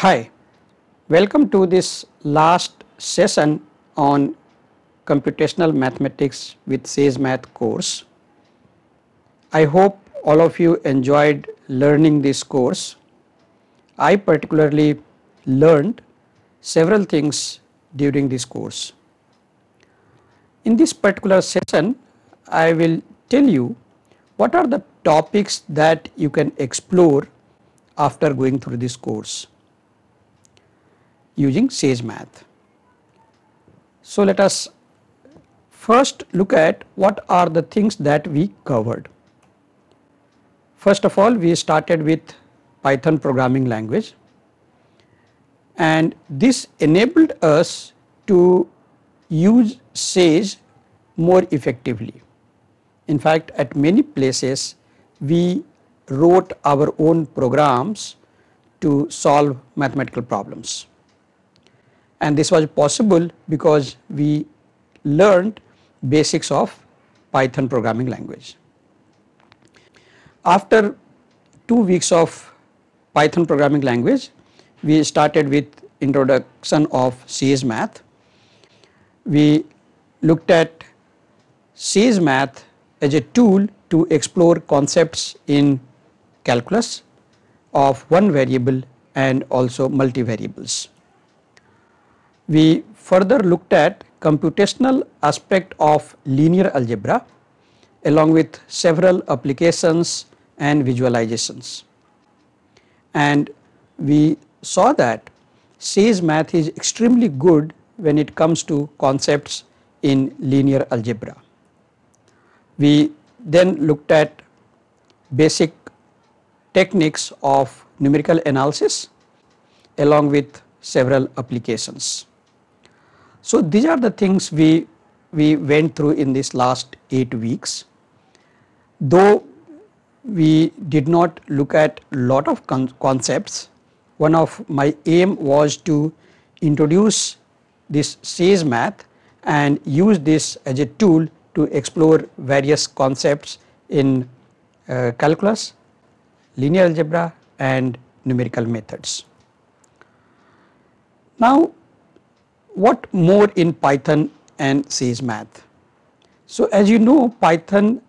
Hi, welcome to this last session on computational mathematics with Sage Math course. I hope all of you enjoyed learning this course. I particularly learned several things during this course. In this particular session, I will tell you what are the topics that you can explore after going through this course using SageMath. So, let us first look at what are the things that we covered. First of all, we started with Python programming language and this enabled us to use Sage more effectively. In fact, at many places we wrote our own programs to solve mathematical problems and this was possible because we learned basics of Python programming language. After 2 weeks of Python programming language, we started with introduction of CS math. We looked at CS math as a tool to explore concepts in calculus of one variable and also multivariables we further looked at computational aspect of linear algebra along with several applications and visualizations. And we saw that Say's math is extremely good when it comes to concepts in linear algebra. We then looked at basic techniques of numerical analysis along with several applications. So, these are the things we, we went through in this last 8 weeks. Though we did not look at lot of con concepts, one of my aim was to introduce this SAGE math and use this as a tool to explore various concepts in uh, calculus, linear algebra and numerical methods. Now what more in Python and C's math? So as you know Python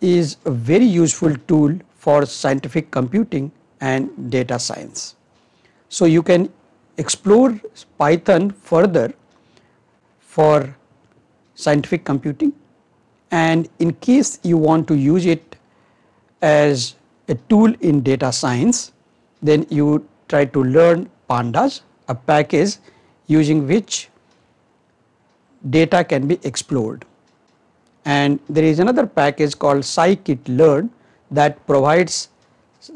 is a very useful tool for scientific computing and data science. So you can explore Python further for scientific computing and in case you want to use it as a tool in data science then you try to learn pandas a package using which data can be explored. And there is another package called scikit-learn that provides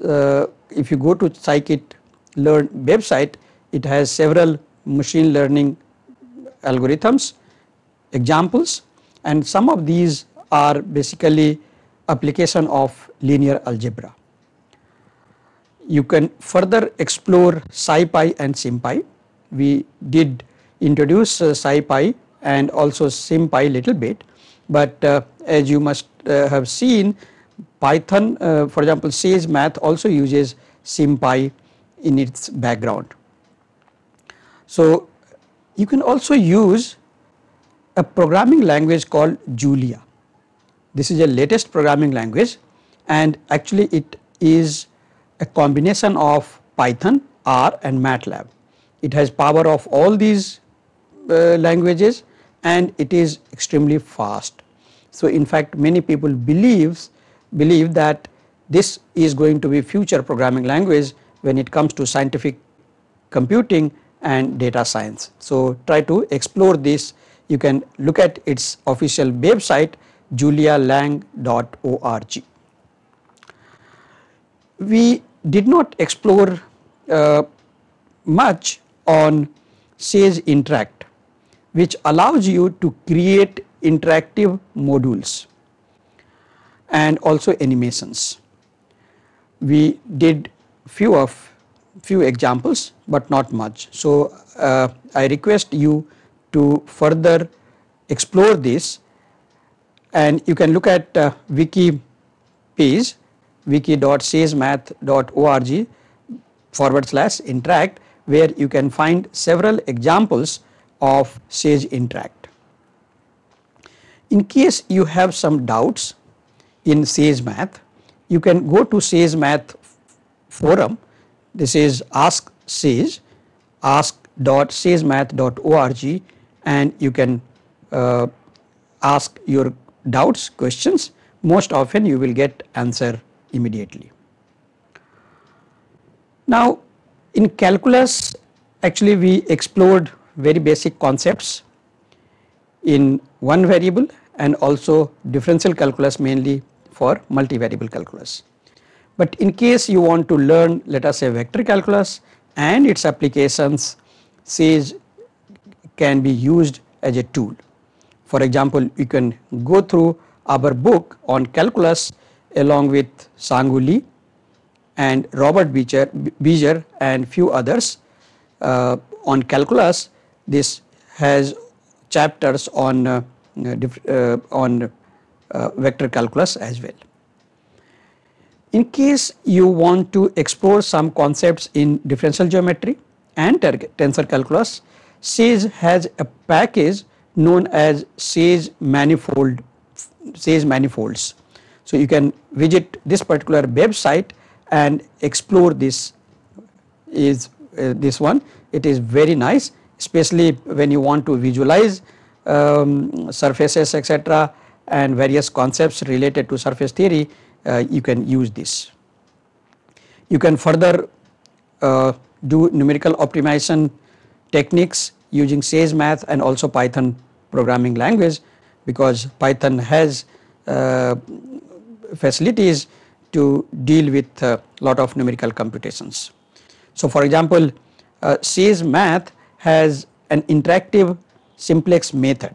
uh, if you go to scikit-learn website it has several machine learning algorithms examples and some of these are basically application of linear algebra. You can further explore SciPy and SimPy we did introduce uh, psi pi and also sim little bit but uh, as you must uh, have seen Python uh, for example Sage math also uses sim in its background. So you can also use a programming language called Julia. This is a latest programming language and actually it is a combination of Python, R and MATLAB it has power of all these uh, languages and it is extremely fast. So in fact many people believes believe that this is going to be future programming language when it comes to scientific computing and data science. So try to explore this you can look at its official website julialang.org. We did not explore uh, much on Sage Interact which allows you to create interactive modules and also animations. We did few of few examples but not much. So, uh, I request you to further explore this and you can look at uh, wiki page wiki.sagemath.org forward slash interact where you can find several examples of Sage Interact. In case you have some doubts in Sage Math, you can go to Sage Math forum. This is Ask Sage, ask.sagemath.org and you can uh, ask your doubts, questions. Most often you will get answer immediately. Now in calculus actually we explored very basic concepts in one variable and also differential calculus mainly for multivariable calculus. But in case you want to learn let us say vector calculus and its applications SAGE can be used as a tool. For example, you can go through our book on calculus along with Sangu Lee and Robert Beecher, Beecher and few others. Uh, on calculus, this has chapters on, uh, uh, on uh, vector calculus as well. In case you want to explore some concepts in differential geometry and tensor calculus, SAGE has a package known as SAGE manifold, SAGE manifolds. So you can visit this particular website and explore this is uh, this one it is very nice especially when you want to visualize um, surfaces etc and various concepts related to surface theory uh, you can use this. You can further uh, do numerical optimization techniques using Sage math and also Python programming language because Python has uh, facilities to deal with a lot of numerical computations. So, for example, uh, C's math has an interactive simplex method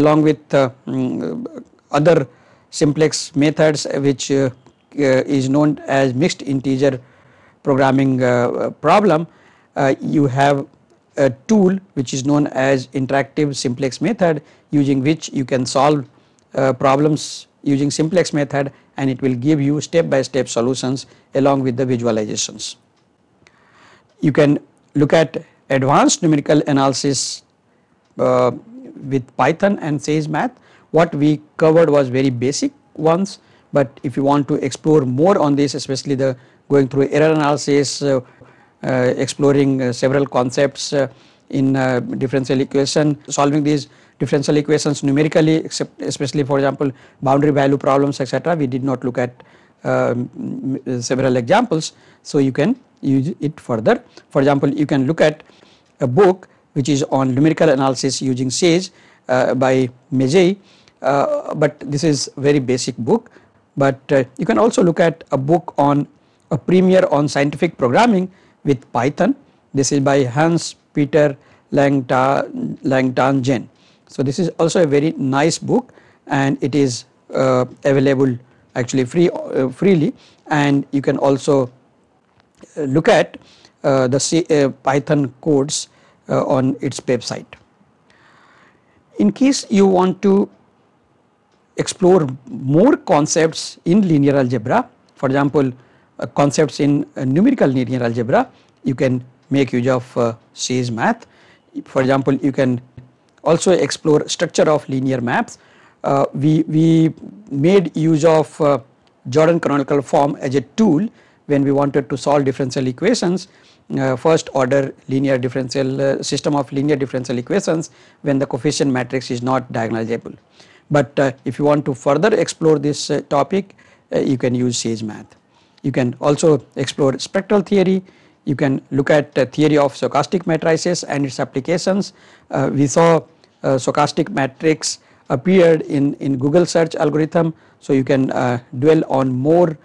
along with uh, mm, uh other simplex methods which uh, uh, is known as mixed integer programming uh, problem. you have a tool which is known as interactive simplex method using which you can solve problems using simplex method and it will give you step by step solutions along with the visualizations. You can look at advanced numerical analysis uh, with Python and SageMath. What we covered was very basic ones but if you want to explore more on this especially the going through error analysis, uh, uh, exploring uh, several concepts uh, in uh, differential equation, solving these differential equations numerically except especially for example boundary value problems etc we did not look at um, several examples so you can use it further for example you can look at a book which is on numerical analysis using sage uh, by Mejai uh, but this is very basic book but uh, you can also look at a book on a premier on scientific programming with python this is by Hans Peter Langtan jen so this is also a very nice book and it is uh, available actually free uh, freely and you can also uh, look at uh, the C, uh, Python codes on its website. In case you want to explore more concepts in linear algebra for example concepts in numerical linear algebra you can make use of uh, C's math. For example, you can also explore structure of linear maps. Uh, we, we made use of uh, Jordan canonical form as a tool when we wanted to solve differential equations uh, first order linear differential uh, system of linear differential equations when the coefficient matrix is not diagonalizable. But uh, if you want to further explore this uh, topic you can use SageMath. You can also explore spectral theory you can look at the theory of stochastic matrices and its applications. Uh, we saw uh, stochastic matrix appeared in, in Google search algorithm. So you can uh, dwell on more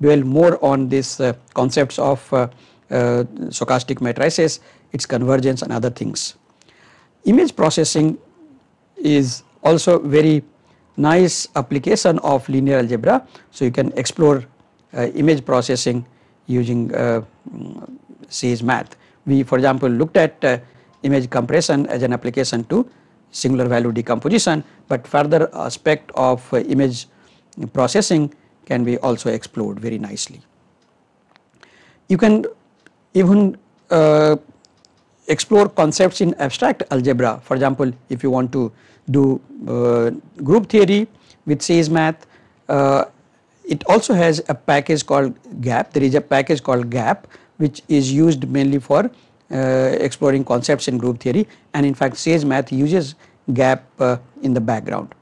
dwell more on these uh, concepts of uh, uh, stochastic matrices, its convergence and other things. Image processing is also very nice application of linear algebra. So you can explore image processing using uh, mm, C's math. We for example looked at uh, image compression as an application to singular value decomposition but further aspect of uh, image processing can be also explored very nicely. You can even uh, explore concepts in abstract algebra for example if you want to do uh, group theory with C's math uh, it also has a package called GAP. There is a package called GAP which is used mainly for uh, exploring concepts in group theory and in fact Sage Math uses GAP uh, in the background.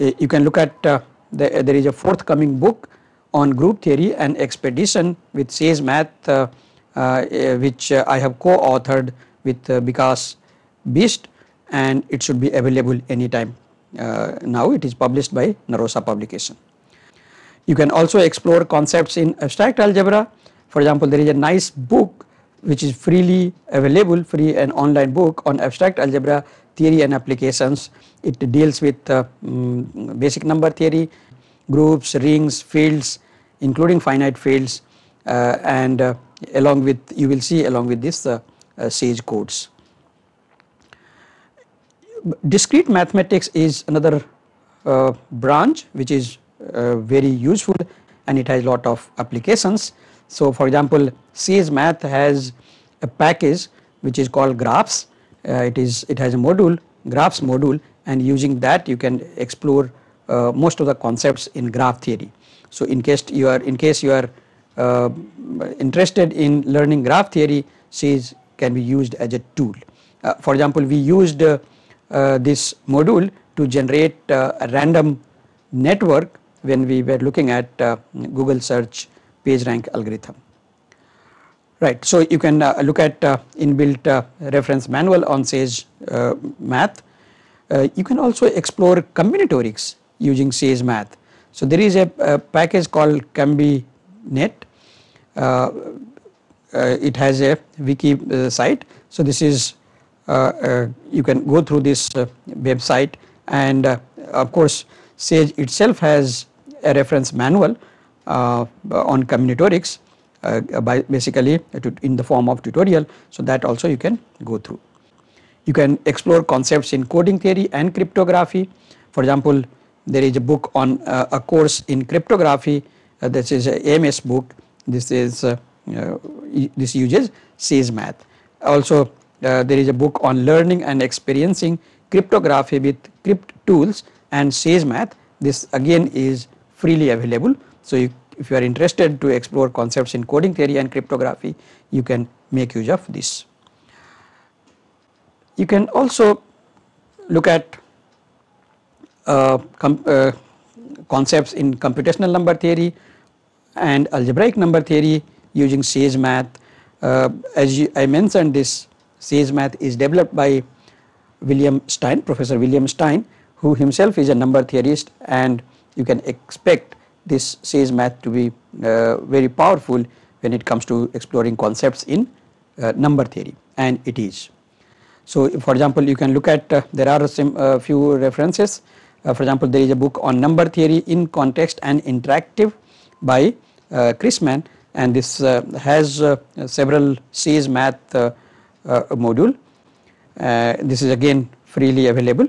Uh, you can look at uh, the, there is a forthcoming book on group theory and expedition with Sage Math uh, which I have co-authored with uh, Vikas Beast and it should be available anytime uh, now it is published by Narosa publication. You can also explore concepts in abstract algebra. For example, there is a nice book which is freely available, free and online book on abstract algebra theory and applications. It deals with uh, mm, basic number theory, groups, rings, fields, including finite fields uh, and uh, along with you will see along with this uh, uh SAGE codes. Discrete mathematics is another uh, branch which is uh, very useful and it has lot of applications. So for example CS math has a package which is called graphs uh, it is it has a module graphs module and using that you can explore uh, most of the concepts in graph theory. So in case you are in case you are uh, interested in learning graph theory CS can be used as a tool. Uh, for example we used uh, uh, this module to generate a random network when we were looking at uh, Google search PageRank algorithm. Right, so you can uh, look at uh, inbuilt reference manual on Sage Math. you can also explore combinatorics using Sage Math. So there is a, a package called CombiNet. Uh, uh, it has a wiki uh, site. So this is you can go through this website and of course Sage itself has a reference manual uh, on combinatorics uh, by basically uh, in the form of tutorial. So, that also you can go through. You can explore concepts in coding theory and cryptography. For example, there is a book on uh, a course in cryptography uh, this is a MS book this is uh, this uses C's math also there is a book on learning and experiencing cryptography with crypt tools and C's math this again is freely available. So, you, if you are interested to explore concepts in coding theory and cryptography, you can make use of this. You can also look at uh, uh, concepts in computational number theory and algebraic number theory using Sage math. Uh, as you, I mentioned this Sage math is developed by William Stein, Professor William Stein who himself is a number theorist and you can expect this Say's math to be uh, very powerful when it comes to exploring concepts in uh, number theory and it is. So for example you can look at uh, there are some uh, few references uh, for example there is a book on number theory in context and interactive by uh, Chrisman and this uh, has several Say's math module this is again freely available.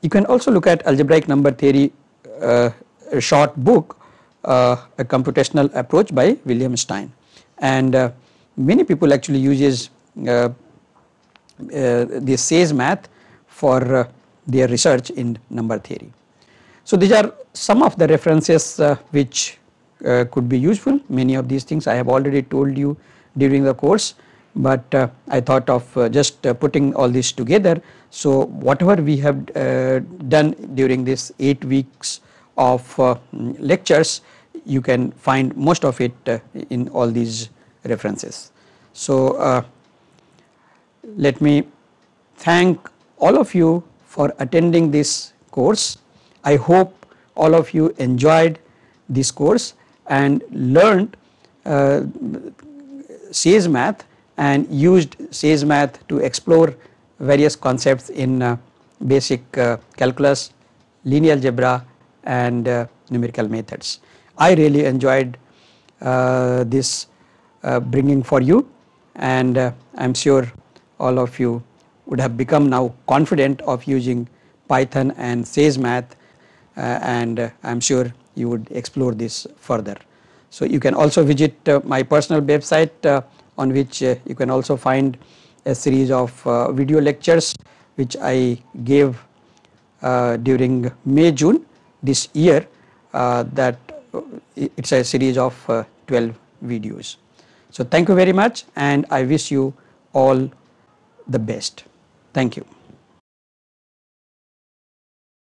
You can also look at algebraic number theory uh, a short book uh, a computational approach by William Stein and uh, many people actually uses the SAGE math for their research in number theory. So these are some of the references which could be useful many of these things I have already told you during the course but uh, I thought of uh, just uh, putting all this together. So whatever we have done during this 8 weeks of uh, lectures you can find most of it uh, in all these references. So, uh, let me thank all of you for attending this course. I hope all of you enjoyed this course and learned uh, Sage math and used Sage math to explore various concepts in uh, basic uh, calculus, linear algebra and uh, numerical methods. I really enjoyed uh, this uh, bringing for you and uh, I am sure all of you would have become now confident of using Python and SageMath uh, and I am sure you would explore this further. So you can also visit my personal website on which you can also find a series of video lectures which I gave uh, during May June this year uh, that it is a series of uh, 12 videos. So, thank you very much and I wish you all the best. Thank you.